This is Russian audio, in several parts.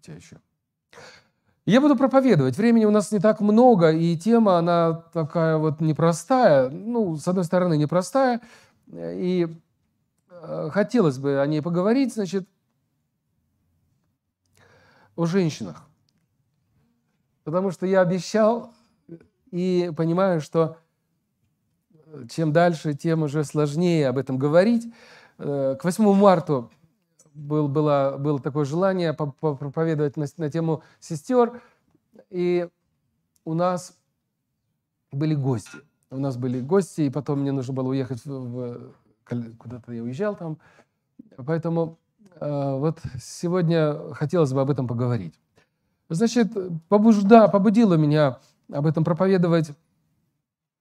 тебя еще. Я буду проповедовать. Времени у нас не так много, и тема, она такая вот непростая. Ну, с одной стороны, непростая, и э, хотелось бы о ней поговорить, значит, о женщинах. Потому что я обещал и понимаю, что э, чем дальше, тем уже сложнее об этом говорить. Э, к 8 марта был, было, было такое желание проповедовать на, на тему сестер, и у нас были гости. У нас были гости, и потом мне нужно было уехать в, в куда-то я уезжал там. Поэтому э, вот сегодня хотелось бы об этом поговорить. Значит, побужда, побудило меня об этом проповедовать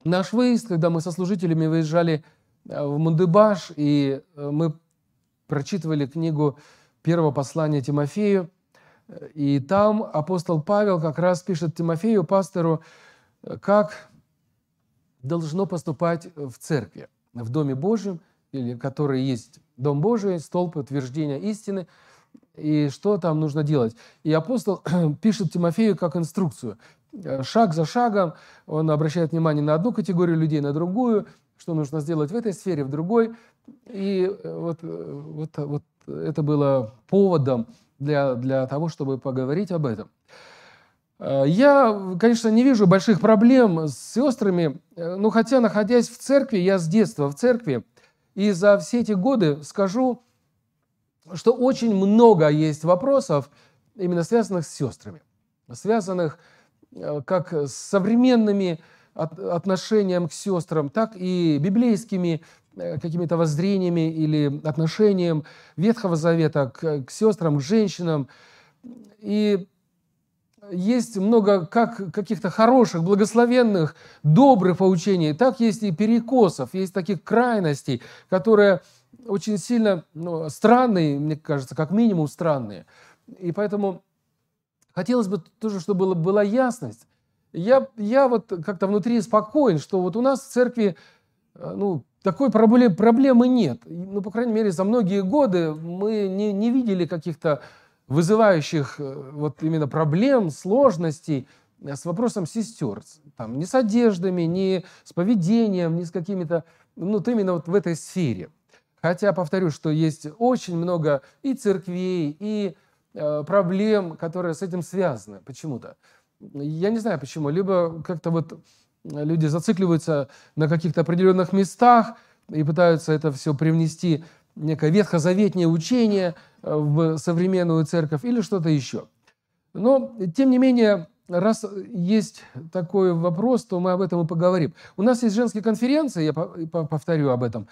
наш выезд, когда мы со служителями выезжали э, в Мундыбаш, и э, мы прочитывали книгу первого послания Тимофею, и там апостол Павел как раз пишет Тимофею, пастору, как должно поступать в церкви, в Доме Божьем, или который есть Дом Божий, столб утверждения истины, и что там нужно делать. И апостол пишет Тимофею как инструкцию. Шаг за шагом он обращает внимание на одну категорию людей, на другую, что нужно сделать в этой сфере, в другой – и э, вот, э, вот, э, вот это было поводом для, для того, чтобы поговорить об этом. Я, конечно, не вижу больших проблем с сестрами, но хотя, находясь в церкви, я с детства в церкви, и за все эти годы скажу, что очень много есть вопросов, именно связанных с сестрами, связанных как с современными отношениями к сестрам, так и библейскими Э, какими-то воззрениями или отношением Ветхого Завета к, к сестрам, к женщинам. И есть много как каких-то хороших, благословенных, добрых поучений, так есть и перекосов, есть таких крайностей, которые очень сильно ну, странные, мне кажется, как минимум странные. И поэтому хотелось бы тоже, чтобы была, была ясность. Я, я вот как-то внутри спокоен, что вот у нас в церкви э, ну, такой проблем, проблемы нет. Ну, по крайней мере, за многие годы мы не, не видели каких-то вызывающих э, вот именно проблем, сложностей э, с вопросом сестер. Там, ни с одеждами, ни с поведением, ни с какими-то... Ну, вот именно вот в этой сфере. Хотя, повторю, что есть очень много и церквей, и э, проблем, которые с этим связаны почему-то. Я не знаю почему. Либо как-то вот люди зацикливаются на каких-то определенных местах и пытаются это все привнести некое ветхозаветнее учение э, в современную церковь или что-то еще. Но, тем не менее, раз есть такой вопрос, то мы об этом и поговорим. У нас есть женские конференции, я повторю об этом,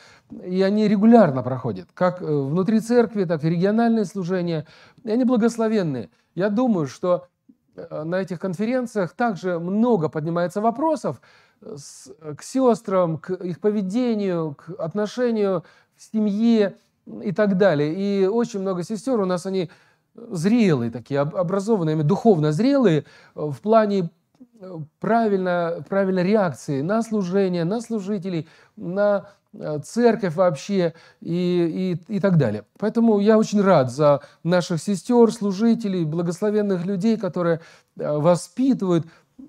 и они регулярно проходят, как э, внутри церкви, так и региональные служения, и они благословенные. Я думаю, что Э, на этих конференциях также много поднимается вопросов э, с, э, к сестрам, к их поведению, к отношению в семье и так далее. И очень много сестер у нас они зрелые такие, образованные, духовно зрелые в плане правильно, правильной реакции на служение, на служителей, на э, церковь вообще и, и, и так далее. Поэтому я очень рад за наших сестер, служителей, благословенных людей, которые э, воспитывают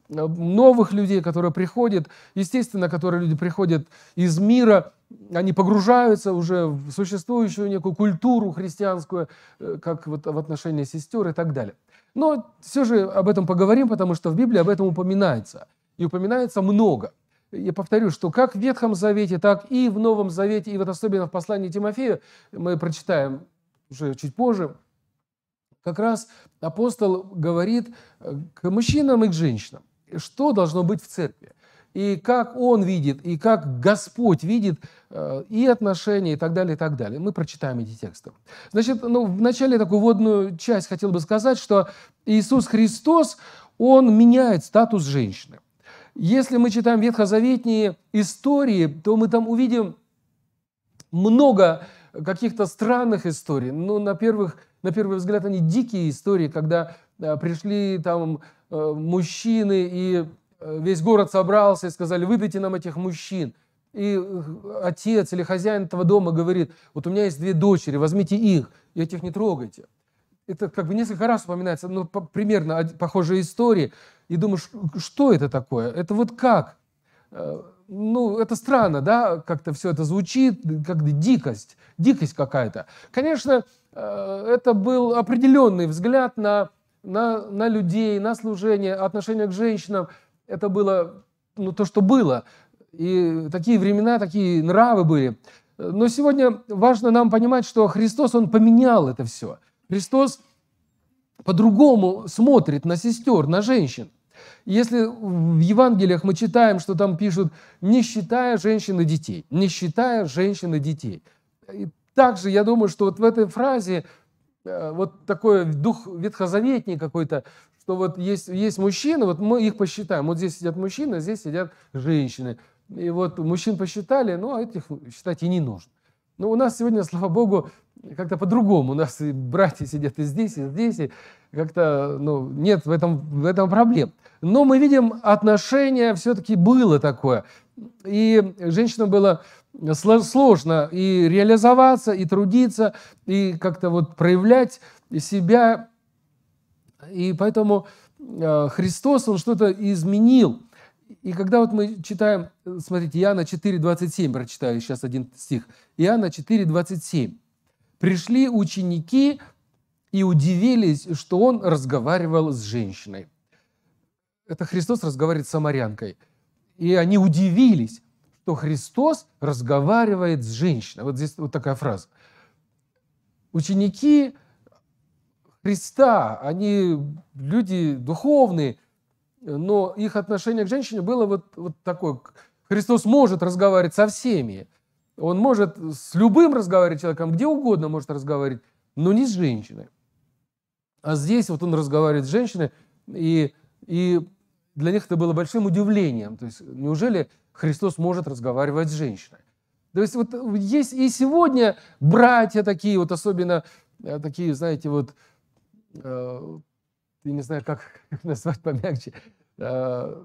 э, новых людей, которые приходят, естественно, которые люди приходят из мира – они погружаются уже в существующую некую культуру христианскую, э, как вот в отношении сестер и так далее. Но все же об этом поговорим, потому что в Библии об этом упоминается. И упоминается много. Я повторю, что как в Ветхом Завете, так и в Новом Завете, и вот особенно в послании Тимофею, мы прочитаем уже чуть позже, как раз апостол говорит э, к мужчинам и к женщинам, что должно быть в церкви и как он видит, и как Господь видит э, и отношения, и так далее, и так далее. Мы прочитаем эти тексты. Значит, ну, вначале такую водную часть хотел бы сказать, что Иисус Христос, Он меняет статус женщины. Если мы читаем ветхозаветные истории, то мы там увидим много каких-то странных историй. Ну, на, первых, на первый взгляд, они дикие истории, когда э, пришли там э, мужчины и Э, весь город собрался и сказали, выдайте нам этих мужчин. И э, отец или хозяин этого дома говорит, вот у меня есть две дочери, возьмите их и этих не трогайте. Это как бы несколько раз упоминается, ну, примерно похожая история. И думаешь, что это такое? Это вот как? Э, ну, это странно, да, как-то все это звучит, как дикость, дикость какая-то. Конечно, это был определенный взгляд на, на, на людей, на служение, отношение к женщинам – это было ну, то, что было. И такие времена, такие нравы были. Но сегодня важно нам понимать, что Христос, Он поменял это все. Христос по-другому смотрит на сестер, на женщин. Если в Евангелиях мы читаем, что там пишут «не считая женщин и детей», «не считая женщин и детей». И также я думаю, что вот в этой фразе э, вот такой дух ветхозаветний какой-то, что вот есть, есть мужчины, вот мы их посчитаем. Вот здесь сидят мужчины, а здесь сидят женщины. И вот мужчин посчитали, но ну, а этих считать и не нужно. Но ну, у нас сегодня, слава богу, как-то по-другому. У нас и братья сидят и здесь, и здесь, и как-то ну, нет в этом, в этом проблем. Но мы видим, отношение все-таки было такое. И женщинам было сложно и реализоваться, и трудиться, и как-то вот проявлять себя и поэтому э, Христос, Он что-то изменил. И когда вот мы читаем, смотрите, Иоанна 4,27, прочитаю сейчас один стих. Иоанна 4,27. «Пришли ученики и удивились, что он разговаривал с женщиной». Это Христос разговаривает с самарянкой. И они удивились, что Христос разговаривает с женщиной. Вот здесь вот такая фраза. Ученики Христа, они люди духовные, но их отношение к женщине было вот, вот такое. Христос может разговаривать со всеми. Он может с любым разговаривать человеком, где угодно может разговаривать, но не с женщиной. А здесь вот он разговаривает с женщиной, и, и для них это было большим удивлением. То есть, неужели Христос может разговаривать с женщиной? То есть, вот есть и сегодня братья такие, вот особенно э, такие, знаете, вот э, я не знаю, как назвать помягче, э,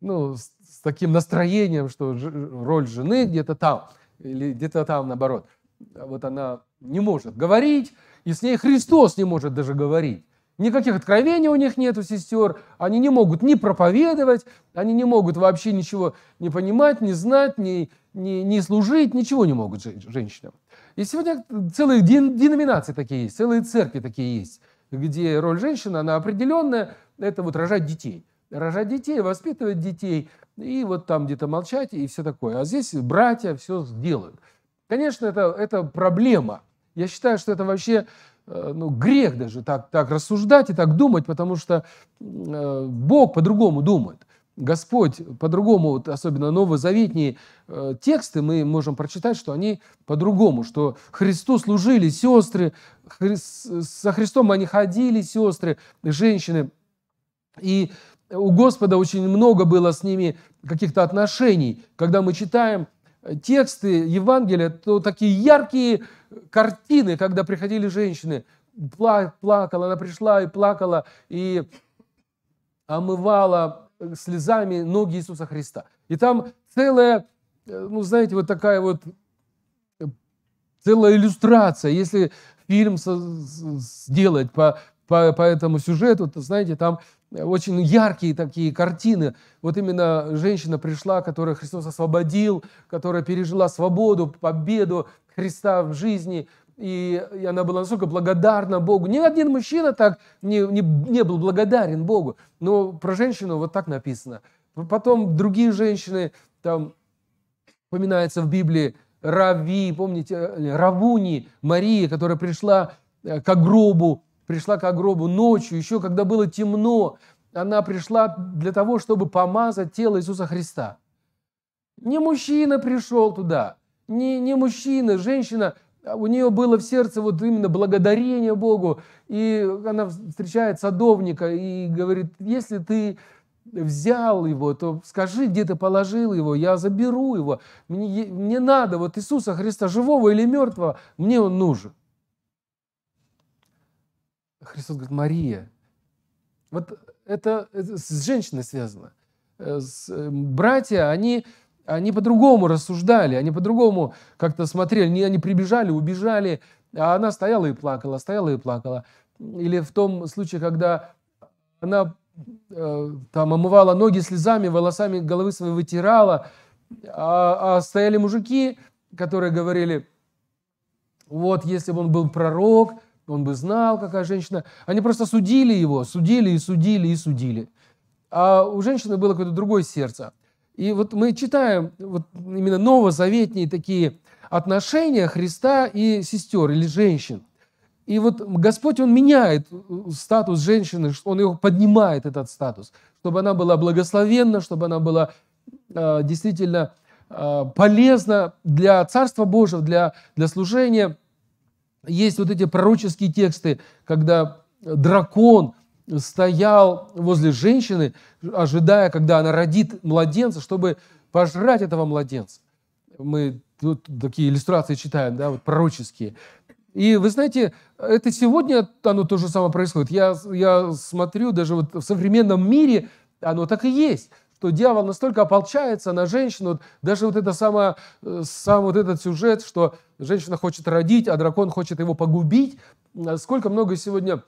ну, с, с таким настроением, что ж, роль жены где-то там, или где-то там наоборот. Вот она не может говорить, и с ней Христос не может даже говорить. Никаких откровений у них нет, у сестер. Они не могут ни проповедовать, они не могут вообще ничего не понимать, не знать, не, не, не служить, ничего не могут женщинам. И сегодня целые ден, деноминации такие есть, целые церкви такие есть где роль женщины, она определенная, это вот рожать детей. Рожать детей, воспитывать детей, и вот там где-то молчать, и все такое. А здесь братья все сделают. Конечно, это, это проблема. Я считаю, что это вообще э, ну, грех даже так, так рассуждать и так думать, потому что э, Бог по-другому думает. Господь по-другому, вот особенно новозаветние э, тексты, мы можем прочитать, что они по-другому, что Христу служили сестры, хри со Христом они ходили, сестры, женщины. И у Господа очень много было с ними каких-то отношений. Когда мы читаем э, тексты Евангелия, то такие яркие картины, когда приходили женщины, плакала, она пришла и плакала, и омывала Э, слезами ноги Иисуса Христа. И там целая, э, ну знаете, вот такая вот э, целая иллюстрация. Если фильм сделать по, по, по этому сюжету, то, знаете, там очень яркие такие картины. Вот именно женщина пришла, которая Христос освободил, которая пережила свободу, победу Христа в жизни – и, она была настолько благодарна Богу. Ни один мужчина так не, не, не был благодарен Богу. Но про женщину вот так написано. Потом другие женщины, там упоминается в Библии, Рави, помните, э, Равуни, Мария, которая пришла э, к гробу, пришла к гробу ночью, еще когда было темно, она пришла для того, чтобы помазать тело Иисуса Христа. Не мужчина пришел туда, не, не мужчина, женщина а у нее было в сердце вот именно благодарение Богу. И она встречает садовника и говорит, если ты взял его, то скажи, где ты положил его, я заберу его. Мне, мне надо вот Иисуса Христа, живого или мертвого, мне он нужен. Христос говорит, Мария, вот это, это с женщиной связано. Э, с, э, братья, они они по-другому рассуждали, они по-другому как-то смотрели, не, они прибежали, убежали, а она стояла и плакала, стояла и плакала. Или в том случае, когда она э, там омывала ноги слезами, волосами головы свои вытирала, а, а стояли мужики, которые говорили, вот если бы он был пророк, он бы знал, какая женщина. Они просто судили его, судили и судили и судили. А у женщины было какое-то другое сердце – и вот мы читаем вот именно новозаветные такие отношения Христа и сестер или женщин. И вот Господь, Он меняет статус женщины, Он ее поднимает, этот статус, чтобы она была благословенна, чтобы она была э, действительно э, полезна для Царства Божьего, для, для служения. Есть вот эти пророческие тексты, когда дракон – стоял возле женщины, ожидая, когда она родит младенца, чтобы пожрать этого младенца. Мы тут такие иллюстрации читаем, да, вот пророческие. И вы знаете, это сегодня оно то же самое происходит. Я, я смотрю, даже вот в современном мире оно так и есть что дьявол настолько ополчается на женщину, вот даже вот это самое, э, сам вот этот сюжет, что женщина хочет родить, а дракон хочет его погубить. Э, сколько много сегодня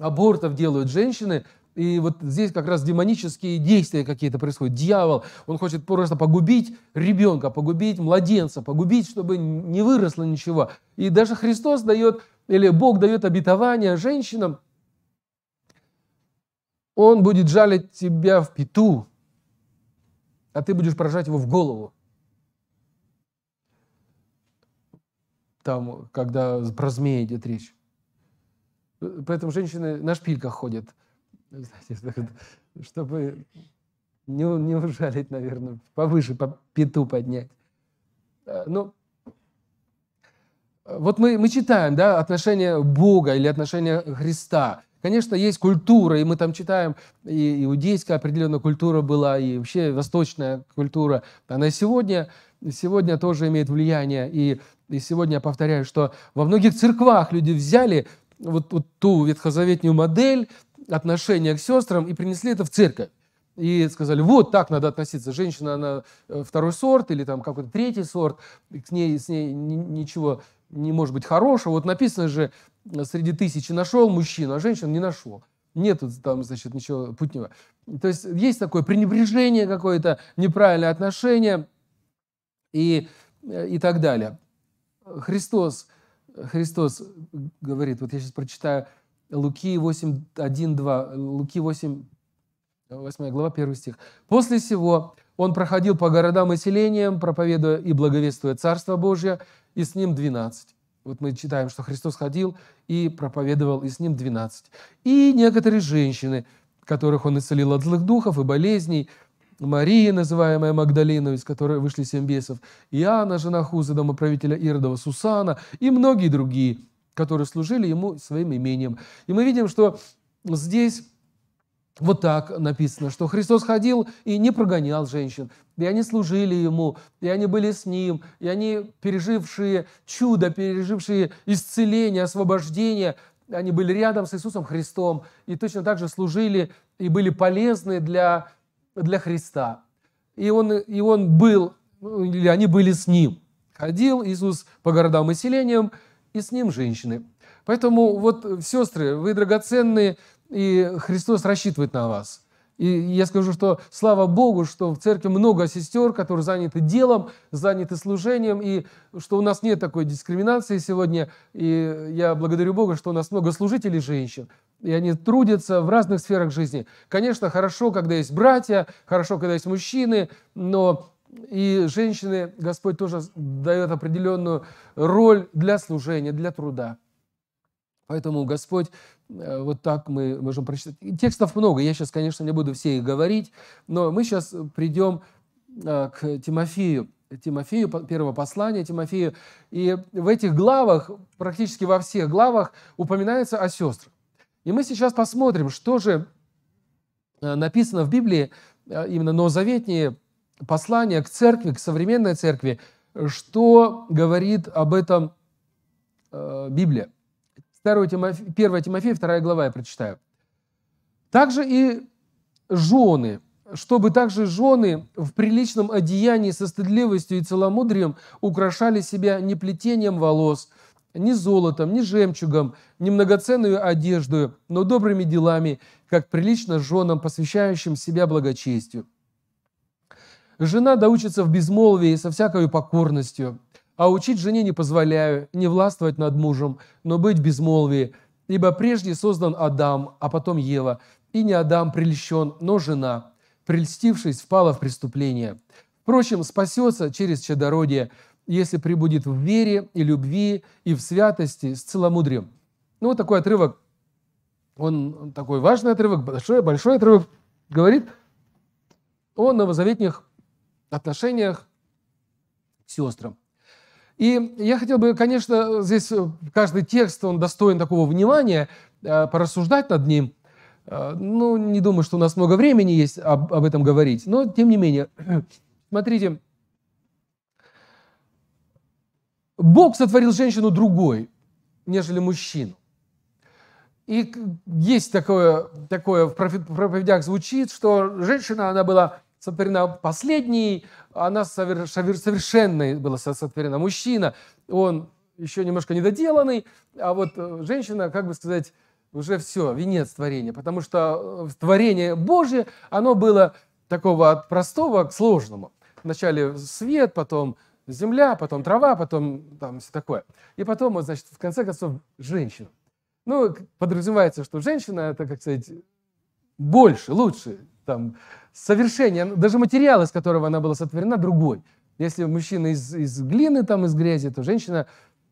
абортов делают женщины, и вот здесь как раз демонические действия какие-то происходят. Дьявол, он хочет просто погубить ребенка, погубить младенца, погубить, чтобы не выросло ничего. И даже Христос дает, или Бог дает обетование женщинам, он будет жалить тебя в пету, а ты будешь поражать его в голову. Там, когда про змея идет речь. Э, поэтому женщины на шпильках ходят, ну, чтобы не, не ужалить, наверное, повыше, по пету поднять. Э, ну э, вот мы, мы читаем да, отношения Бога или отношения Христа. Конечно, есть культура, и мы там читаем, и иудейская определенная культура была, и вообще восточная культура. Она сегодня, сегодня тоже имеет влияние. И, и сегодня я повторяю, что во многих церквах люди взяли вот, вот ту ветхозаветнюю модель отношения к сестрам и принесли это в церковь. И сказали, вот так надо относиться. Женщина, она э, второй сорт или там какой-то третий сорт, к ней, с ней ничего не может быть хорошего. Вот написано же, э, среди тысячи нашел мужчину, а женщину не нашел. Нет там, значит, ничего путнего. То есть есть такое пренебрежение какое-то, неправильное отношение и, э, и так далее. Христос – Христос говорит, вот я сейчас прочитаю Луки 8, 1, 2, Луки 8, 8 глава, 1 стих. «После всего он проходил по городам и селениям, проповедуя и благовествуя Царство Божье, и с ним двенадцать. Вот мы читаем, что Христос ходил и проповедовал, и с ним двенадцать. И некоторые женщины, которых он исцелил от злых духов и болезней, Мария, называемая Магдалина, из которой вышли семь бесов, Иоанна, жена Хузы, домоправителя Иродова, Сусана и многие другие, которые служили ему своим имением. И мы видим, что здесь вот так написано, что Христос ходил и не прогонял женщин, и они служили Ему, и они были с Ним, и они, пережившие чудо, пережившие исцеление, освобождение, они были рядом с Иисусом Христом, и точно так же служили и были полезны для для Христа. И он, и он был, или они были с ним. Ходил Иисус по городам и селениям, и с ним женщины. Поэтому вот, сестры, вы драгоценные, и Христос рассчитывает на вас – и я скажу, что слава Богу, что в церкви много сестер, которые заняты делом, заняты служением, и что у нас нет такой дискриминации сегодня. И я благодарю Бога, что у нас много служителей женщин, и они трудятся в разных сферах жизни. Конечно, хорошо, когда есть братья, хорошо, когда есть мужчины, но и женщины Господь тоже дает определенную роль для служения, для труда. Поэтому Господь, э, вот так мы можем прочитать. текстов много, я сейчас, конечно, не буду все их говорить, но мы сейчас придем э, к Тимофею, Тимофею, первого послания Тимофею. И в этих главах, практически во всех главах, упоминается о сестрах. И мы сейчас посмотрим, что же э, написано в Библии, именно новозаветние послания к церкви, к современной церкви, что говорит об этом Библия. 2 Тимофе, 1 Тимофея, 2 глава я прочитаю. Также и жены, чтобы также жены в приличном одеянии со стыдливостью и целомудрием украшали себя не плетением волос, не золотом, не жемчугом, не многоценную одеждою, но добрыми делами, как прилично женам, посвящающим себя благочестию. Жена доучится в безмолвии со всякой покорностью – а учить жене не позволяю, не властвовать над мужем, но быть безмолвие, ибо прежде создан Адам, а потом Ева, и не Адам прельщен, но жена, прельстившись, впала в преступление. Впрочем, спасется через чадородие, если прибудет в вере и любви и в святости с целомудрием». Ну, вот такой отрывок, он такой важный отрывок, большой, большой отрывок, говорит о новозаветних отношениях к сестрам. И я хотел бы, конечно, здесь э, каждый текст, он достоин такого внимания, э, порассуждать над ним. Э, ну, не думаю, что у нас много времени есть об, об этом говорить, но тем не менее, смотрите, Бог сотворил женщину другой, нежели мужчину. И есть такое, такое в проповедях звучит, что женщина, она была сотворена последней, она совершенной была сотворена. Мужчина, он еще немножко недоделанный, а вот э, женщина, как бы сказать, уже все, венец творения, потому что э, творение Божье, оно было такого от простого к сложному. Вначале свет, потом земля, потом трава, потом там все такое. И потом, значит, в конце концов, женщина. Ну, подразумевается, что женщина – это, как сказать, больше, лучше, там, совершение, ну, даже материал, из которого она была сотворена, другой. Если мужчина из, из глины, там, из грязи, то женщина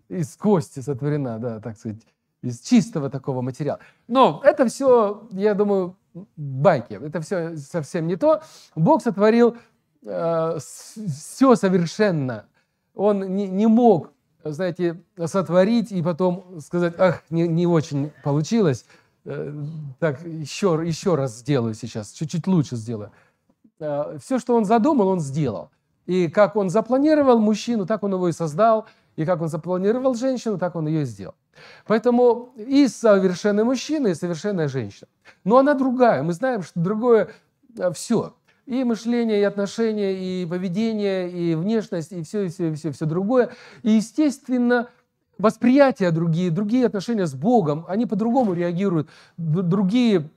из кости сотворена, да, так сказать, из чистого такого материала. Но это все, я думаю, байки. Это все совсем не то. Бог сотворил э, все совершенно. Он не, не мог, знаете, сотворить и потом сказать, ах, не, не очень получилось. Э, так, еще, еще раз сделаю сейчас, чуть-чуть лучше сделаю. Э, все, что он задумал, он сделал. И как он запланировал мужчину, так он его и создал. И как он запланировал женщину, так он ее и сделал. Поэтому и совершенный мужчина, и совершенная женщина. Но она другая. Мы знаем, что другое э, все. И мышление, и отношения, и поведение, и внешность, и все, и все, и все, и все другое. И, естественно, восприятия другие, другие отношения с Богом, они по-другому реагируют, другие,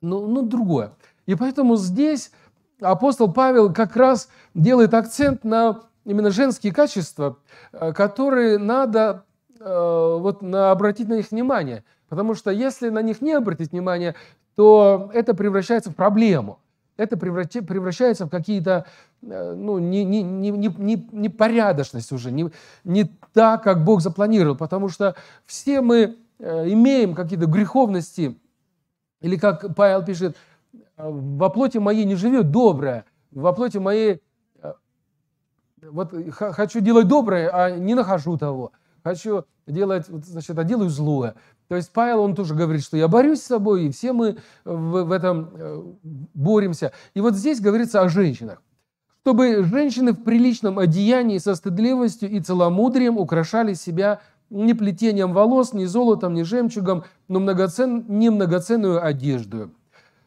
ну, ну другое. И поэтому здесь апостол Павел как раз делает акцент на именно женские качества, э, которые надо э, вот на, обратить на них внимание. Потому что если на них не обратить внимание, то это превращается в проблему это превращается в какие-то э, ну, не, не, не, не, непорядочность уже, не, не так, как Бог запланировал, потому что все мы э, имеем какие-то греховности, или как Павел пишет, э, во плоти моей не живет доброе, во плоти моей вот хочу делать доброе, а не нахожу того – хочу делать, значит, а делаю злое. То есть Павел, он тоже говорит, что я борюсь с собой, и все мы э, в, в этом э, боремся. И вот здесь говорится о женщинах. Чтобы женщины в приличном одеянии со стыдливостью и целомудрием украшали себя не плетением волос, не золотом, не жемчугом, но многоцен... не многоценную одежду,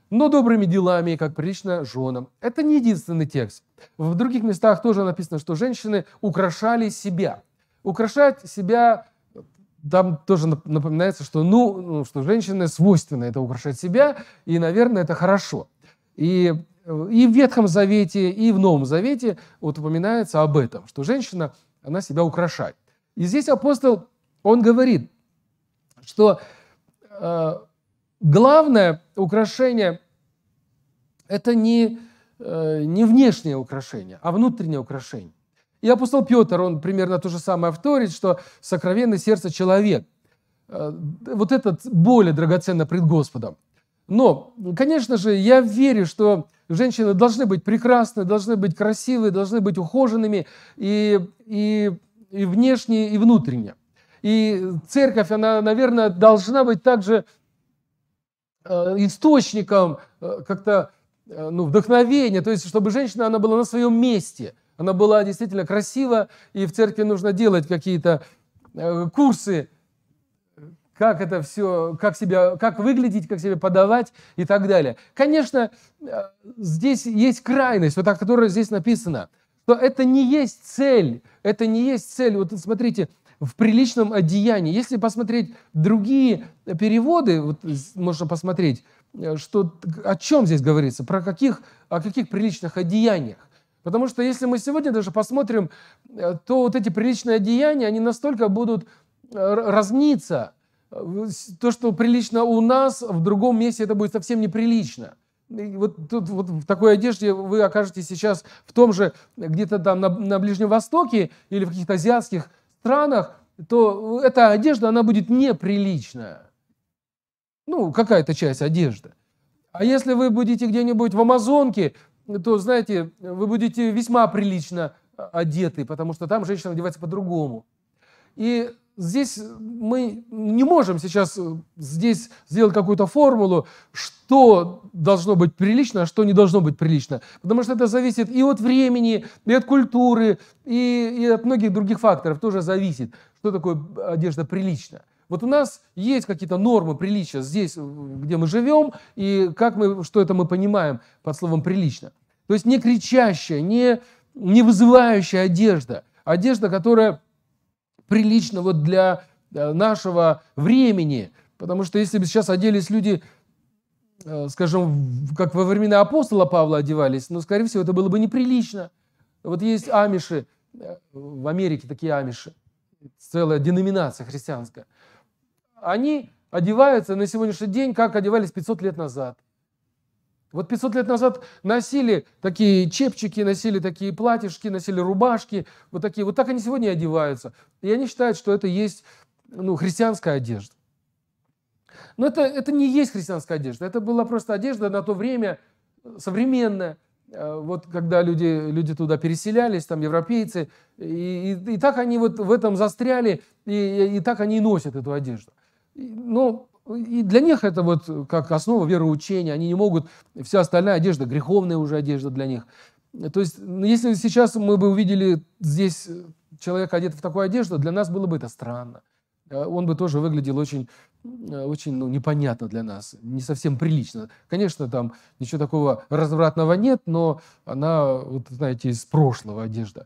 но добрыми делами, как прилично женам. Это не единственный текст. В других местах тоже написано, что женщины украшали себя украшать себя там тоже напоминается, что, ну, ну, что женщины свойственно это украшать себя, и, наверное, это хорошо. И, э, и в Ветхом Завете, и в Новом Завете вот упоминается об этом, что женщина, она себя украшает. И здесь апостол, он говорит, что э, главное украшение – это не, э, не внешнее украшение, а внутреннее украшение. И апостол Петр, он примерно то же самое вторит, что сокровенное сердце человек. Э, вот этот более драгоценно пред Господом. Но, конечно же, я верю, что женщины должны быть прекрасны, должны быть красивы, должны быть ухоженными и, и, и внешне, и внутренне. И церковь, она, наверное, должна быть также э, источником э, как-то ну, вдохновения, то есть чтобы женщина, она была на своем месте – она была действительно красива, и в церкви нужно делать какие-то э, курсы, как это все, как себя, как выглядеть, как себя подавать и так далее. Конечно, э, здесь есть крайность, вот о которой здесь написано, что это не есть цель, это не есть цель. Вот смотрите, в приличном одеянии. Если посмотреть другие переводы, вот можно посмотреть, э, что, о чем здесь говорится, про каких, о каких приличных одеяниях. Потому что если мы сегодня даже посмотрим, э, то вот эти приличные одеяния, они настолько будут э, разниться. Э, то, что прилично у нас, в другом месте это будет совсем неприлично. И вот тут вот в такой одежде вы окажетесь сейчас в том же, где-то там на, на Ближнем Востоке или в каких-то азиатских странах, то эта одежда, она будет неприличная. Ну, какая-то часть одежды. А если вы будете где-нибудь в Амазонке, то, знаете, вы будете весьма прилично э, одеты, потому что там женщина одевается по-другому. И здесь мы не можем сейчас э, здесь сделать какую-то формулу, что должно быть прилично, а что не должно быть прилично. Потому что это зависит и от времени, и от культуры, и, и от многих других факторов тоже зависит, что такое одежда приличная. Вот у нас есть какие-то нормы приличия здесь, э, где мы живем, и как мы, что это мы понимаем под словом «прилично». То есть не кричащая, не, не вызывающая одежда. Одежда, которая прилично вот для э, нашего времени. Потому что если бы сейчас оделись люди, э, скажем, как во времена апостола Павла одевались, ну, скорее всего, это было бы неприлично. Вот есть амиши, в Америке такие амиши, целая деноминация христианская – они одеваются на сегодняшний день, как одевались 500 лет назад. Вот 500 лет назад носили такие чепчики, носили такие платьишки, носили рубашки, вот такие. Вот так они сегодня одеваются. И они считают, что это есть ну, христианская одежда. Но это, это не есть христианская одежда. Это была просто одежда на то время э, современная. Э, вот когда люди, люди туда переселялись, там европейцы, и, и, и так они вот в этом застряли, и, и так они и носят эту одежду. Ну, и для них это вот как основа вероучения. Они не могут, вся остальная одежда, греховная уже одежда для них. То есть, ну, если сейчас мы бы увидели здесь человека одет в такую одежду, для нас было бы это странно. Он бы тоже выглядел очень, э, очень ну, непонятно для нас, не совсем прилично. Конечно, там ничего такого развратного нет, но она, вот, знаете, из прошлого одежда.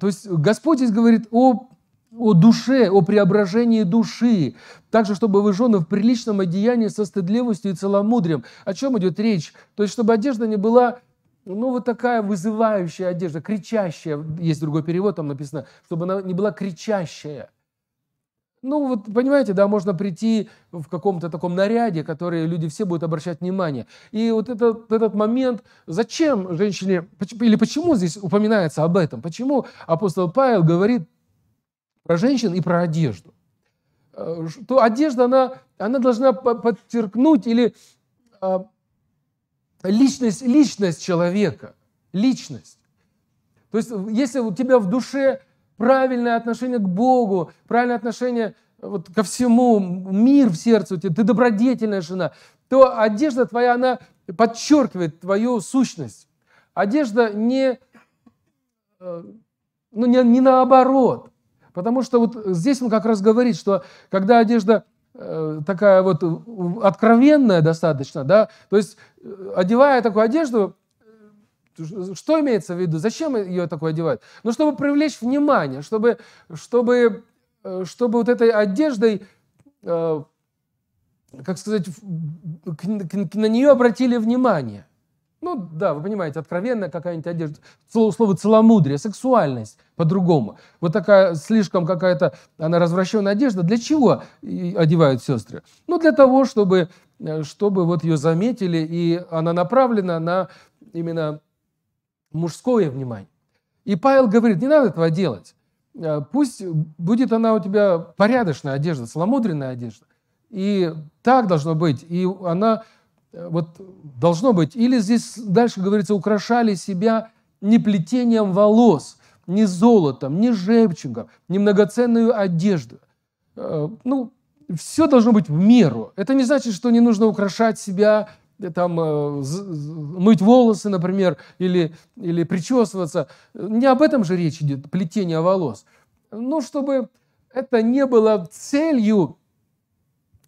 То есть Господь здесь говорит о о душе, о преображении души, также, чтобы вы жены в приличном одеянии со стыдливостью и целомудрием. О чем идет речь? То есть, чтобы одежда не была ну, вот такая вызывающая одежда, кричащая, есть другой перевод, там написано, чтобы она не была кричащая. Ну, вот понимаете, да, можно прийти в каком-то таком наряде, который люди все будут обращать внимание. И вот этот, этот момент, зачем женщине, или почему здесь упоминается об этом? Почему апостол Павел говорит про женщин и про одежду. Э, то одежда, она, она должна подчеркнуть или а, личность, личность человека, личность. То есть, если у тебя в душе правильное отношение к Богу, правильное отношение э, вот ко всему, мир в сердце у тебя, ты добродетельная жена, то одежда твоя, она подчеркивает твою сущность. Одежда не, э, ну, не, не наоборот. Потому что вот здесь он как раз говорит, что когда одежда э, такая вот э, откровенная достаточно, да, то есть э, одевая такую одежду, что имеется в виду? Зачем ее такое одевать? Ну, чтобы привлечь внимание, чтобы, чтобы, чтобы вот этой одеждой, как сказать, на нее обратили внимание – ну да, вы понимаете, откровенная какая-нибудь одежда. Слово целомудрие, сексуальность по-другому. Вот такая слишком какая-то, она развращенная одежда. Для чего одевают сестры? Ну для того, чтобы, э, чтобы вот ее заметили, и она направлена на именно мужское внимание. И Павел говорит, не надо этого делать. Э, пусть будет она у тебя порядочная одежда, целомудренная одежда. И так должно быть. И она вот должно быть. Или здесь дальше говорится, украшали себя не плетением волос, не золотом, не жемчугом, не многоценную одежду. Э, ну, все должно быть в меру. Это не значит, что не нужно украшать себя, э, там, э, мыть волосы, например, или, или причесываться. Не об этом же речь идет, плетение волос. Ну, чтобы это не было целью,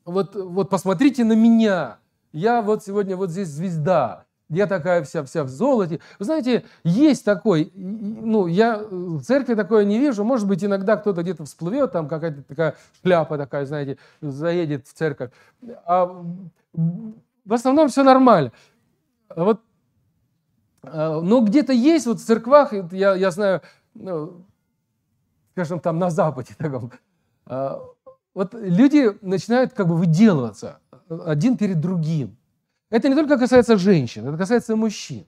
вот, вот посмотрите на меня – я вот сегодня вот здесь звезда, я такая вся, вся в золоте. Вы знаете, есть такой, ну, я э, в церкви такое не вижу. Может быть, иногда кто-то где-то всплывет, там какая-то такая шляпа такая, знаете, заедет в церковь. А в основном все нормально. А вот, а, но ну, где-то есть, вот в церквах, я, я знаю, ну, скажем, там на Западе таком, а, вот люди начинают как бы выделываться – один перед другим. Это не только касается женщин, это касается мужчин.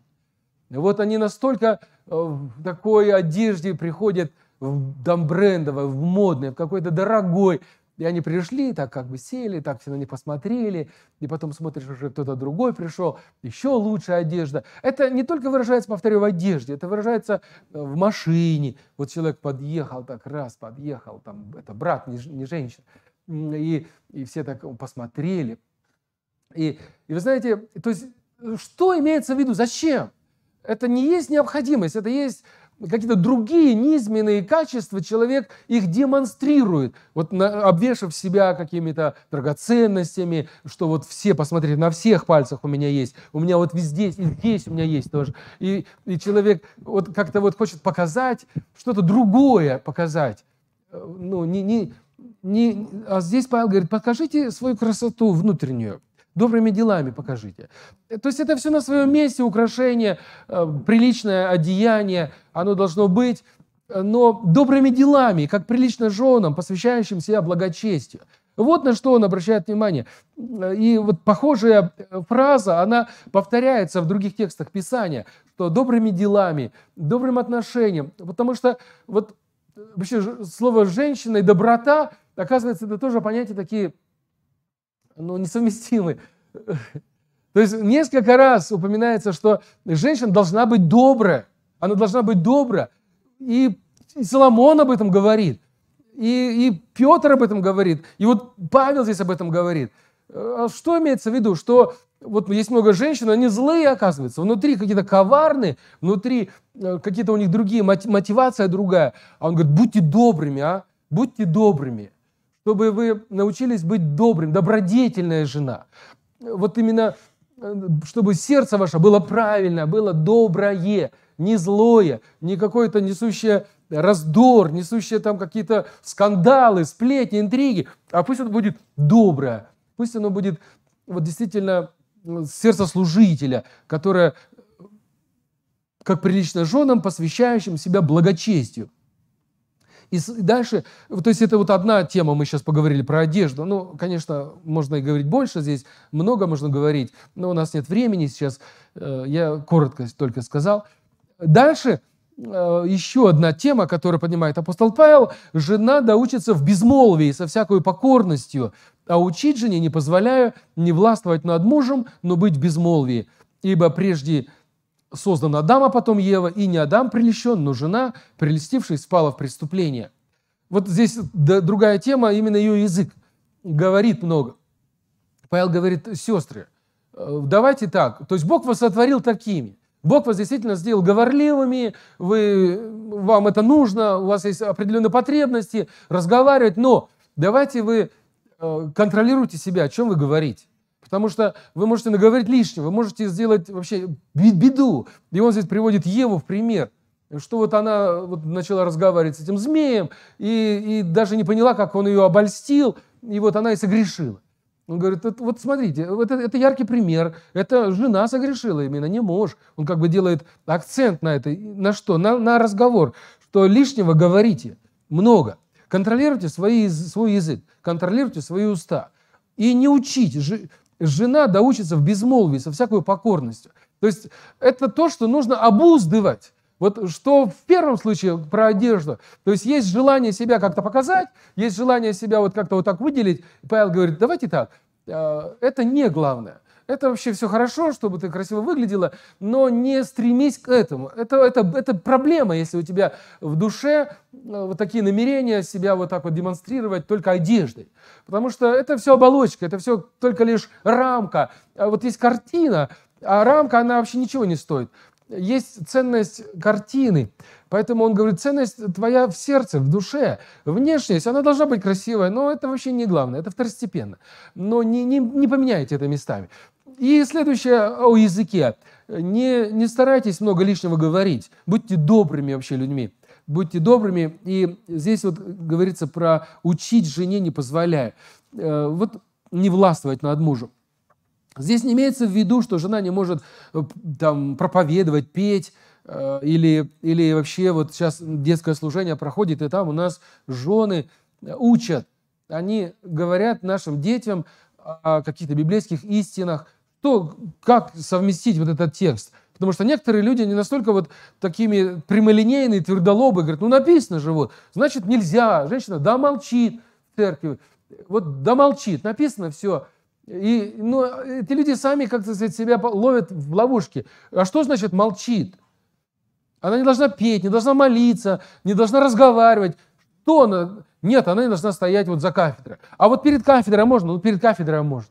Вот они настолько э, в такой одежде приходят в дом брендовый, в модный, в какой-то дорогой. И они пришли, так как бы сели, так все на них посмотрели, и потом смотришь, уже кто-то другой пришел, еще лучшая одежда. Это не только выражается, повторю, в одежде, это выражается э, в машине. Вот человек подъехал так раз, подъехал, там, это брат, не, не женщина. И, и все так посмотрели, и, и вы знаете, то есть, э, что имеется в виду, зачем? Это не есть необходимость, это есть какие-то другие низменные качества, человек их демонстрирует, вот на, обвешав себя какими-то драгоценностями, что вот все, посмотрите, на всех пальцах у меня есть, у меня вот везде, и здесь у меня есть тоже. И, и человек вот как-то вот хочет показать, что-то другое показать. Э, ну, не, не, не, а здесь Павел говорит, покажите свою красоту внутреннюю добрыми делами покажите. То есть это все на своем месте, украшение, э, приличное одеяние, оно должно быть, но добрыми делами, как прилично женам, посвящающим себя благочестию. Вот на что он обращает внимание. И вот похожая э, фраза, она повторяется в других текстах Писания, что добрыми делами, добрым отношением, потому что вот э, вообще слово «женщина» и «доброта», оказывается, это тоже понятия такие ну, несовместимы. То есть несколько раз упоминается, что женщина должна быть добрая. Она должна быть добра. И, и Соломон об этом говорит. И, и Петр об этом говорит. И вот Павел здесь об этом говорит. А что имеется в виду? Что вот есть много женщин, они злые, оказывается. Внутри какие-то коварные, внутри э, какие-то у них другие, мотивация другая. А он говорит, будьте добрыми, а? Будьте добрыми чтобы вы научились быть добрым, добродетельная жена. Вот именно, э, чтобы сердце ваше было правильно, было доброе, не злое, не какое-то несущее раздор, несущее там какие-то скандалы, сплетни, интриги, а пусть оно будет доброе, пусть оно будет вот действительно сердце служителя, которое э, как прилично женам, посвящающим себя благочестию. И дальше, то есть это вот одна тема, мы сейчас поговорили про одежду. Ну, конечно, можно и говорить больше здесь, много можно говорить, но у нас нет времени сейчас, э, я коротко только сказал. Дальше э, еще одна тема, которую поднимает апостол Павел. Жена доучится в безмолвии со всякой покорностью, а учить жене не позволяю не властвовать над мужем, но быть в безмолвии. Ибо прежде создан Адам, а потом Ева, и не Адам прелещен, но жена, прелестившись, впала в преступление. Вот здесь другая тема, именно ее язык говорит много. Павел говорит, сестры, э, давайте так, то есть Бог вас сотворил такими, Бог вас действительно сделал говорливыми, вы, вам это нужно, у вас есть определенные потребности разговаривать, но давайте вы э, контролируйте себя, о чем вы говорите. Потому что вы можете наговорить лишнего, вы можете сделать вообще беду. И он здесь приводит Еву в пример что вот она вот начала разговаривать с этим змеем и, и даже не поняла, как он ее обольстил, и вот она и согрешила. Он говорит, вот, вот смотрите, вот это, это яркий пример, это жена согрешила именно, не муж. Он как бы делает акцент на это, на что? На, на разговор, что лишнего говорите много. Контролируйте свои, свой язык, контролируйте свои уста. И не учите, жена доучится в безмолвии, со всякой покорностью. То есть это то, что нужно обуздывать. Вот что в первом случае про одежду. То есть есть желание себя как-то показать, есть желание себя вот как-то вот так выделить. И Павел говорит, давайте так, э, это не главное. Это вообще все хорошо, чтобы ты красиво выглядела, но не стремись к этому. Это, это, это проблема, если у тебя в душе э, вот такие намерения себя вот так вот демонстрировать только одеждой. Потому что это все оболочка, это все только лишь рамка. А вот есть картина, а рамка, она вообще ничего не стоит. Есть ценность картины. Поэтому он говорит, ценность твоя в сердце, в душе. Внешность, она должна быть красивая, но это вообще не главное, это второстепенно. Но не, не, не поменяйте это местами. И следующее э, о языке. Не, не старайтесь много лишнего говорить. Будьте добрыми вообще людьми. Будьте добрыми. И здесь вот говорится про учить жене не позволяя. Э, вот не властвовать над мужем. Здесь не имеется в виду, что жена не может э, там, проповедовать, петь, или, или вообще вот сейчас детское служение проходит, и там у нас жены учат. Они говорят нашим детям о каких-то библейских истинах – то как совместить вот этот текст? Потому что некоторые люди не настолько вот такими прямолинейные, твердолобые, говорят, ну написано же вот, значит нельзя. Женщина, да молчит в церкви, вот да молчит, написано все. И ну, эти люди сами как-то себя ловят в ловушке. А что значит молчит? Она не должна петь, не должна молиться, не должна разговаривать. Что она? Нет, она не должна стоять вот за кафедрой. А вот перед кафедрой можно? Ну, перед кафедрой можно.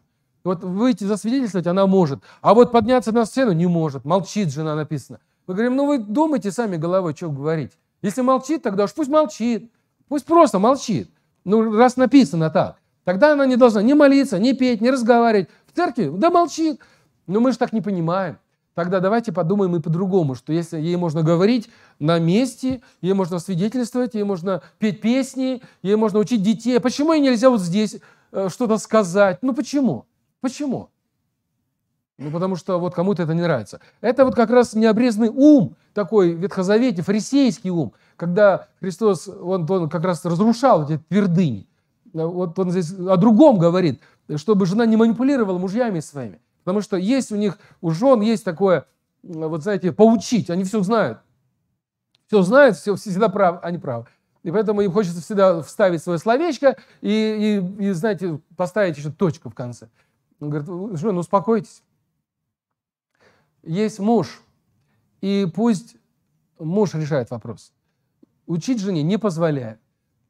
Вот выйти засвидетельствовать она может, а вот подняться на сцену не может. Молчит жена написано. Мы говорим, ну вы думайте сами головой, что говорить. Если молчит, тогда уж пусть молчит. Пусть просто молчит. Ну, раз написано так. Тогда она не должна ни молиться, ни петь, ни разговаривать. В церкви, да молчит. Но мы же так не понимаем. Тогда давайте подумаем и по-другому, что если ей можно говорить на месте, ей можно свидетельствовать, ей можно петь песни, ей можно учить детей. А почему ей нельзя вот здесь э, что-то сказать? Ну почему? Почему? Ну, потому что вот кому-то это не нравится. Это вот как раз необрезанный ум, такой ветхозаветный, фарисейский ум, когда Христос, он, он как раз разрушал эти твердыни. Вот он здесь о другом говорит, чтобы жена не манипулировала мужьями своими. Потому что есть у них, у жен есть такое, вот знаете, поучить, они все знают. Все знают, все, всегда прав, они правы. И поэтому им хочется всегда вставить свое словечко и, и, и знаете, поставить еще точку в конце. Он говорит, жена, «Ну, ну, успокойтесь. Есть муж, и пусть муж решает вопрос. Учить жене не позволяя,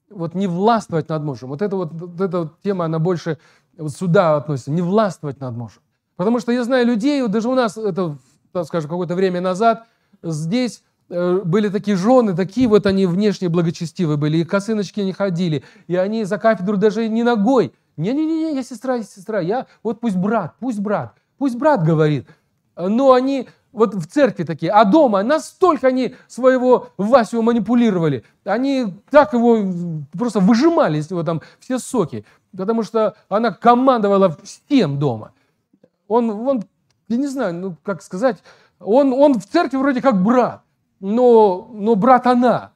Вот не властвовать над мужем. Вот эта вот, вот эта вот тема, она больше вот сюда относится. Не властвовать над мужем. Потому что я знаю людей, вот даже у нас, это, так скажем, какое-то время назад, здесь э, были такие жены, такие вот они внешне благочестивые были, и косыночки не ходили, и они за кафедру даже не ногой не-не-не, я сестра, я сестра, я вот пусть брат, пусть брат, пусть брат говорит. Но они вот в церкви такие, а дома настолько они своего Васю манипулировали, они так его просто выжимали из него там все соки, потому что она командовала всем дома. Он, он я не знаю, ну как сказать, он, он в церкви вроде как брат, но, но брат она,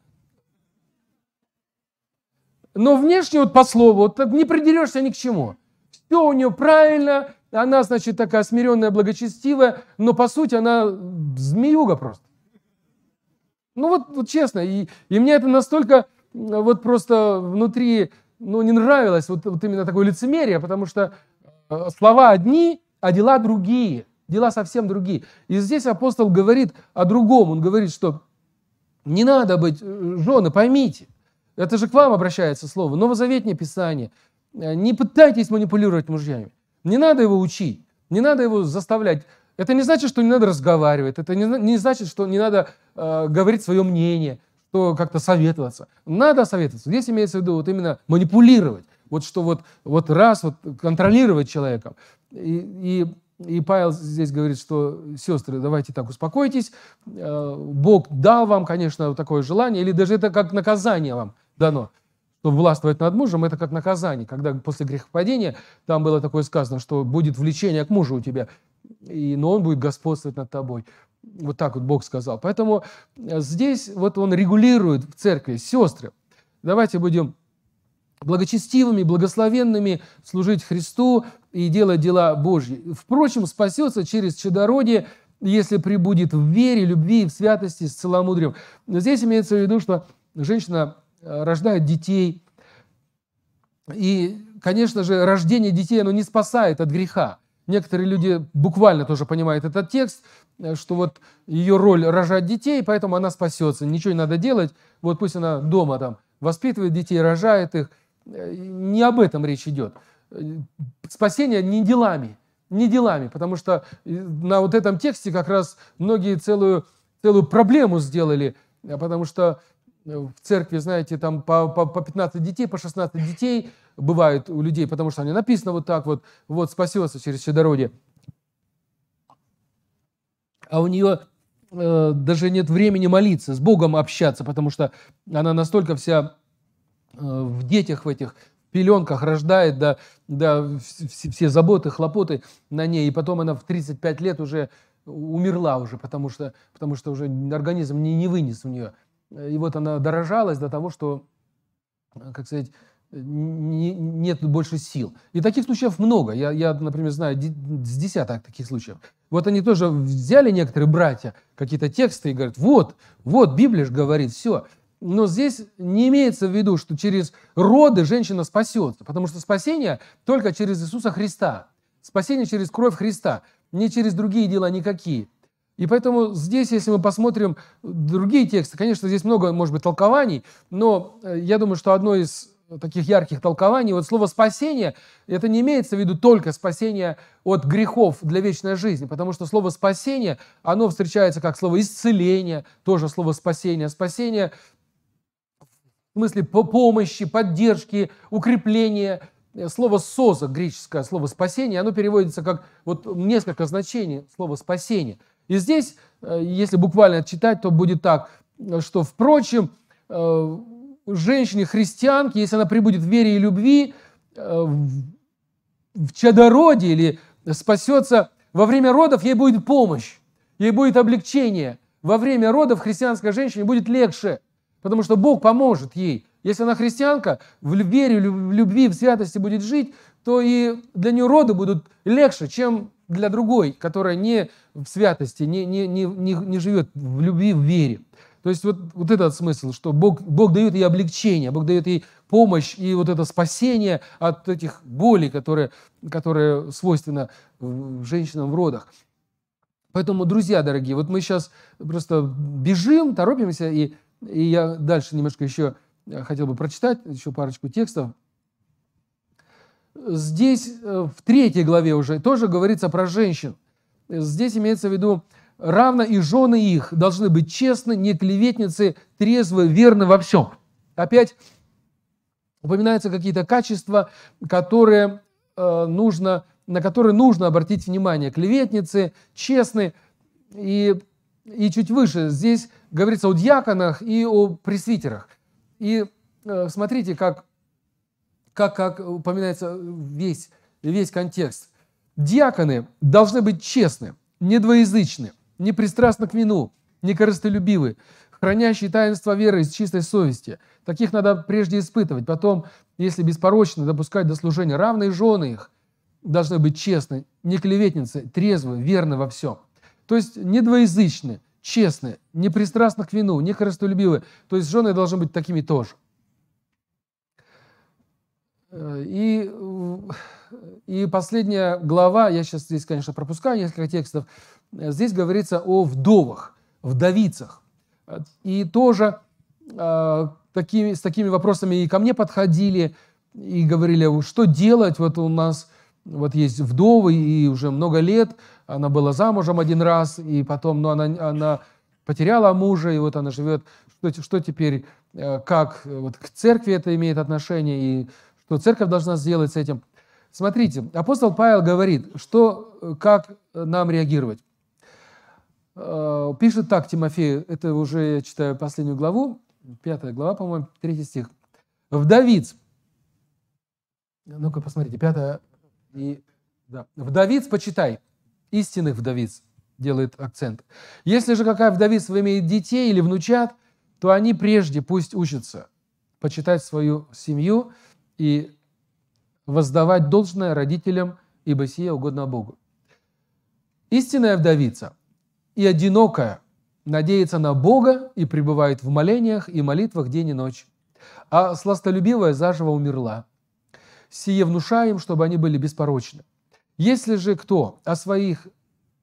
но внешне вот по слову, вот не придерешься ни к чему. Все у нее правильно, она, значит, такая смиренная, благочестивая, но по сути она змеюга просто. Ну вот, вот честно, и, и мне это настолько вот просто внутри, ну не нравилось вот, вот именно такое лицемерие, потому что э, слова одни, а дела другие, дела совсем другие. И здесь апостол говорит о другом, он говорит, что не надо быть э, жены, поймите. Это же к вам обращается слово. Новозаветнее Писание. Э, не пытайтесь манипулировать мужьями. Не надо его учить, не надо его заставлять. Это не значит, что не надо разговаривать, это не, не значит, что не надо э, говорить свое мнение, что как-то советоваться. Надо советоваться. Здесь имеется в виду вот именно манипулировать. Вот что вот, вот раз, вот контролировать человека. И, и, и Павел здесь говорит, что, сестры, давайте так успокойтесь. Э, Бог дал вам, конечно, такое желание, или даже это как наказание вам дано. чтобы властвовать над мужем – это как наказание. Когда после грехопадения, там было такое сказано, что будет влечение к мужу у тебя, и, но он будет господствовать над тобой. Вот так вот Бог сказал. Поэтому э, здесь вот он регулирует в церкви, сестры. Давайте будем благочестивыми, благословенными служить Христу и делать дела Божьи. Впрочем, спасется через чадородие, если прибудет в вере, любви в святости с целомудрием. Но здесь имеется в виду, что женщина Э, рождают детей. И, конечно же, рождение детей, оно не спасает от греха. Некоторые люди буквально тоже понимают этот текст, э, что вот ее роль рожать детей, поэтому она спасется, ничего не надо делать, вот пусть она дома там воспитывает детей, рожает их. Э, не об этом речь идет. Спасение не делами, не делами, потому что на вот этом тексте как раз многие целую, целую проблему сделали, потому что Э, в церкви, знаете, там по, по, по 15 детей, по 16 детей бывает у людей, потому что они написано вот так вот, вот спасется через чадородие. А у нее э, даже нет времени молиться, с Богом общаться, потому что она настолько вся э, в детях в этих, пеленках рождает, да, да, все, все заботы, хлопоты на ней. И потом она в 35 лет уже умерла уже, потому что, потому что уже организм не, не вынес у нее и вот она дорожалась до того, что, э, как сказать, э, нет больше сил. И таких случаев много. Я, я например, знаю с десяток таких случаев. Вот они тоже взяли некоторые братья какие-то тексты и говорят, вот, вот, Библия же говорит, все. Но здесь не имеется в виду, что через роды женщина спасется, потому что спасение только через Иисуса Христа. Спасение через кровь Христа, не через другие дела никакие. И поэтому здесь, если мы посмотрим другие тексты, конечно, здесь много, может быть, толкований, но э, я думаю, что одно из таких ярких толкований, вот слово «спасение», это не имеется в виду только спасение от грехов для вечной жизни, потому что слово «спасение», оно встречается как слово «исцеление», тоже слово «спасение», спасение в смысле по помощи, поддержки, укрепления. Слово «соза», греческое слово «спасение», оно переводится как вот несколько значений слова «спасение». И здесь, э, если буквально читать, то будет так, что, впрочем, э, женщине-христианке, если она прибудет в вере и любви, э, в чадороде или спасется, во время родов ей будет помощь, ей будет облегчение. Во время родов христианской женщине будет легче, потому что Бог поможет ей. Если она христианка, в вере, в любви, в святости будет жить, то и для нее роды будут легче, чем для другой, которая не в святости, не, не, не, не, не живет в любви, в вере. То есть вот, вот этот смысл, что Бог, Бог дает ей облегчение, Бог дает ей помощь и вот это спасение от этих болей, которые, которые свойственны э, женщинам в родах. Поэтому, друзья дорогие, вот мы сейчас просто бежим, торопимся, и, и я дальше немножко еще э, хотел бы прочитать еще парочку текстов, Здесь э, в третьей главе уже тоже говорится про женщин. Здесь имеется в виду равно и жены их должны быть честны, не клеветницы, трезвы, верны во всем. Опять упоминаются какие-то качества, которые э, нужно, на которые нужно обратить внимание. Клеветницы, честны и, и чуть выше. Здесь говорится о дьяконах и о пресвитерах. И э, смотрите, как как, как упоминается весь, весь контекст. Диаконы должны быть честны, недвоязычны, непристрастны к вину, не корыстолюбивы, хранящие таинство веры из чистой совести. Таких надо прежде испытывать, потом, если беспорочно, допускать до служения. Равные жены их должны быть честны, не клеветницы, трезвы, верны во всем. То есть не двоязычны, честны, не пристрастны к вину, не корыстолюбивы. То есть жены должны быть такими тоже. Э, и, и последняя глава, я сейчас здесь, конечно, пропускаю несколько текстов, э, здесь говорится о вдовах, вдовицах. И тоже э, такими, с такими вопросами и ко мне подходили, и говорили, что делать, вот у нас вот есть вдовы, и уже много лет, она была замужем один раз, и потом, ну, она, она потеряла мужа, и вот она живет, что, что теперь, э, как, вот к церкви это имеет отношение, и что церковь должна сделать с этим? Смотрите, апостол Павел говорит, что, э, как э, нам реагировать. Э, пишет так Тимофею, это уже я читаю последнюю главу, пятая глава, по-моему, третий стих. Вдовиц. Ну-ка, посмотрите, пятая и... Да. Вдовиц почитай, истинных вдовиц, делает акцент. Если же какая вдовица имеет детей или внучат, то они прежде пусть учатся почитать свою семью, и воздавать должное родителям, ибо сие угодно Богу. Истинная вдовица и одинокая надеется на Бога и пребывает в молениях и молитвах день и ночь. А сластолюбивая заживо умерла. Сие внушаем, чтобы они были беспорочны. Если же кто о своих,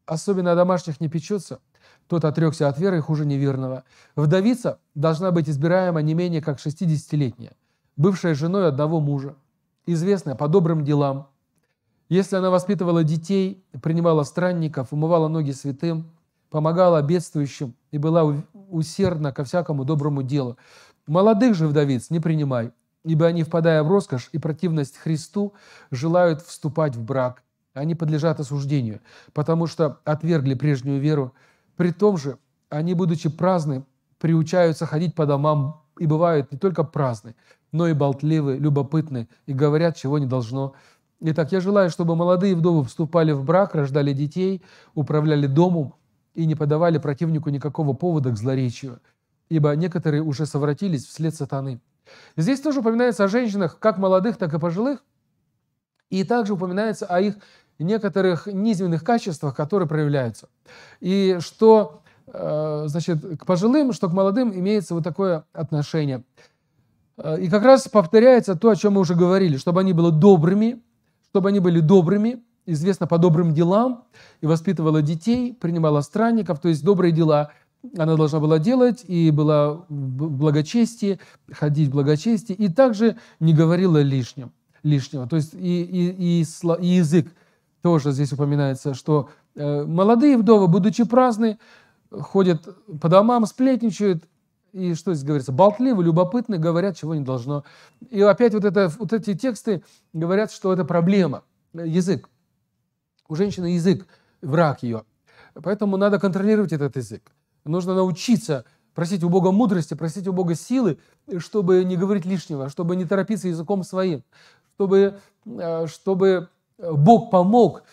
особенно о домашних, не печется, тот отрекся от веры хуже неверного. Вдовица должна быть избираема не менее как 60-летняя бывшая женой одного мужа, известная по добрым делам. Если она воспитывала детей, принимала странников, умывала ноги святым, помогала бедствующим и была усердна ко всякому доброму делу. Молодых же вдовиц не принимай, ибо они, впадая в роскошь и противность Христу, желают вступать в брак. Они подлежат осуждению, потому что отвергли прежнюю веру. При том же, они, будучи праздны, приучаются ходить по домам и бывают не только праздны, но и болтливы, любопытны и говорят, чего не должно. Итак, я желаю, чтобы молодые вдовы вступали в брак, рождали детей, управляли домом и не подавали противнику никакого повода к злоречию, ибо некоторые уже совратились вслед сатаны. Здесь тоже упоминается о женщинах, как молодых, так и пожилых, и также упоминается о их некоторых низменных качествах, которые проявляются. И что э, значит, к пожилым, что к молодым имеется вот такое отношение – Э, и как раз повторяется то, о чем мы уже говорили, чтобы они были добрыми, чтобы они были добрыми, известно по добрым делам, и воспитывала детей, принимала странников, то есть добрые дела она должна была делать, и была в благочестии, ходить в благочестии, и также не говорила лишним, лишнего. То есть и, и, и, и язык тоже здесь упоминается, что э, молодые вдовы, будучи праздны, ходят по домам, сплетничают, и что здесь говорится? Болтливы, любопытны, говорят, чего не должно. И опять вот, это, вот эти тексты говорят, что это проблема. Язык. У женщины язык, враг ее. Поэтому надо контролировать этот язык. Нужно научиться просить у Бога мудрости, просить у Бога силы, чтобы не говорить лишнего, чтобы не торопиться языком своим, чтобы, э, чтобы Бог помог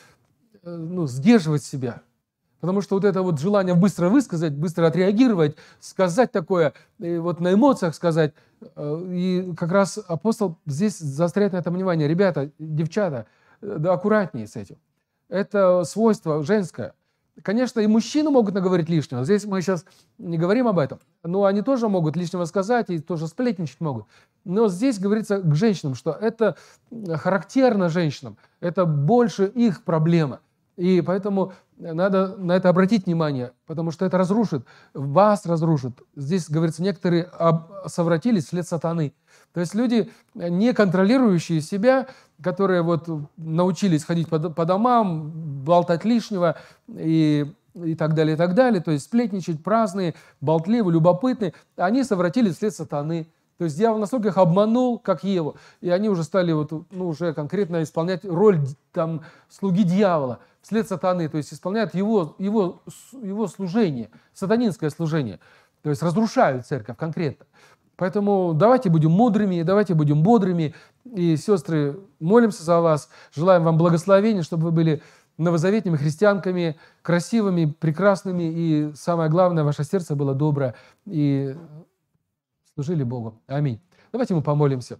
э, ну, сдерживать себя – Потому что вот это вот желание быстро высказать, быстро отреагировать, сказать такое, и вот на эмоциях сказать. Э, и как раз апостол здесь заостряет на этом внимание. Ребята, девчата, э, да аккуратнее с этим. Это свойство женское. Конечно, и мужчины могут наговорить лишнего. Здесь мы сейчас не говорим об этом. Но они тоже могут лишнего сказать и тоже сплетничать могут. Но здесь говорится к женщинам, что это э, характерно женщинам. Это больше их проблема. И поэтому э, надо на это обратить внимание, потому что это разрушит, вас разрушит. Здесь, говорится, некоторые об... совратились вслед сатаны. То есть люди, э, не контролирующие себя, которые вот научились ходить по, по домам, болтать лишнего и, и так далее, и так далее, то есть сплетничать, праздные, болтливые, любопытные, они совратились вслед сатаны. То есть дьявол настолько их обманул, как Еву, и они уже стали вот, ну, уже конкретно исполнять роль там, слуги дьявола – след сатаны, то есть исполняют его, его, его служение, сатанинское служение, то есть разрушают церковь конкретно. Поэтому давайте будем мудрыми, давайте будем бодрыми. И, сестры, молимся за вас, желаем вам благословения, чтобы вы были новозаветными христианками, красивыми, прекрасными, и самое главное, ваше сердце было доброе и служили Богу. Аминь. Давайте мы помолимся.